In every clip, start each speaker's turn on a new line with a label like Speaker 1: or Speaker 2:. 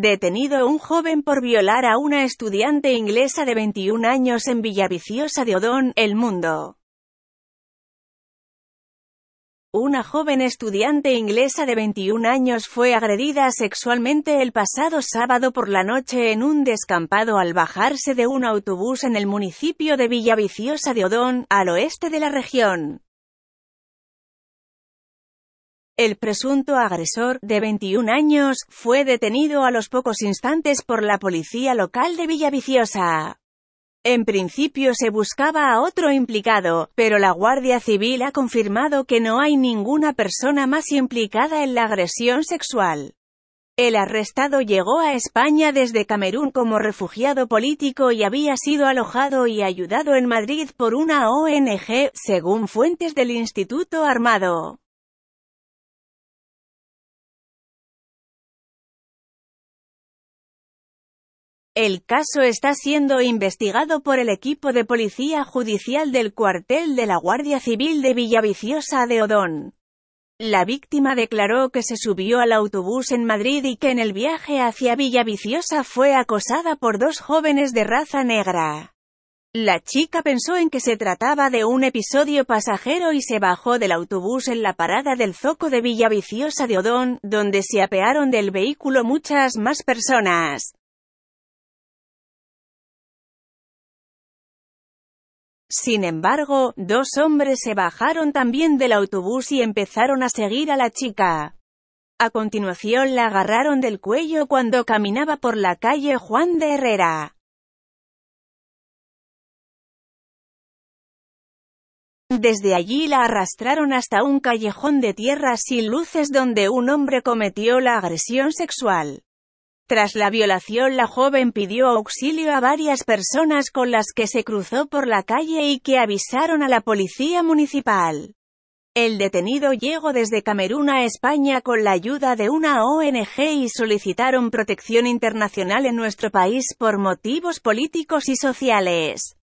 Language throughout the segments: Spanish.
Speaker 1: Detenido un joven por violar a una estudiante inglesa de 21 años en Villaviciosa de Odón, El Mundo. Una joven estudiante inglesa de 21 años fue agredida sexualmente el pasado sábado por la noche en un descampado al bajarse de un autobús en el municipio de Villaviciosa de Odón, al oeste de la región. El presunto agresor, de 21 años, fue detenido a los pocos instantes por la policía local de Villaviciosa. En principio se buscaba a otro implicado, pero la Guardia Civil ha confirmado que no hay ninguna persona más implicada en la agresión sexual. El arrestado llegó a España desde Camerún como refugiado político y había sido alojado y ayudado en Madrid por una ONG, según fuentes del Instituto Armado. El caso está siendo investigado por el equipo de policía judicial del cuartel de la Guardia Civil de Villaviciosa de Odón. La víctima declaró que se subió al autobús en Madrid y que en el viaje hacia Villaviciosa fue acosada por dos jóvenes de raza negra. La chica pensó en que se trataba de un episodio pasajero y se bajó del autobús en la parada del Zoco de Villaviciosa de Odón, donde se apearon del vehículo muchas más
Speaker 2: personas.
Speaker 1: Sin embargo, dos hombres se bajaron también del autobús y empezaron a seguir a la chica. A continuación la agarraron del cuello cuando caminaba por la calle Juan de Herrera. Desde allí la arrastraron hasta un callejón de tierra sin luces donde un hombre cometió la agresión sexual. Tras la violación la joven pidió auxilio a varias personas con las que se cruzó por la calle y que avisaron a la policía municipal. El detenido llegó desde Camerún a España con la ayuda de una ONG y solicitaron protección internacional en nuestro país por motivos políticos y sociales.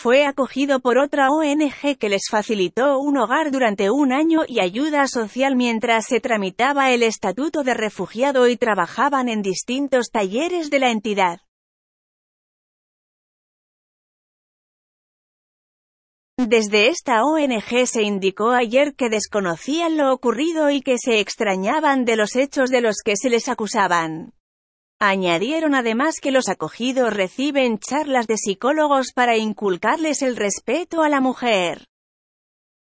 Speaker 1: Fue acogido por otra ONG que les facilitó un hogar durante un año y ayuda social mientras se tramitaba el estatuto de refugiado y trabajaban en distintos talleres de la entidad. Desde esta ONG se indicó ayer que desconocían lo ocurrido y que se extrañaban de los hechos de los que se les acusaban. Añadieron además que los acogidos reciben charlas de psicólogos para inculcarles el respeto a la mujer.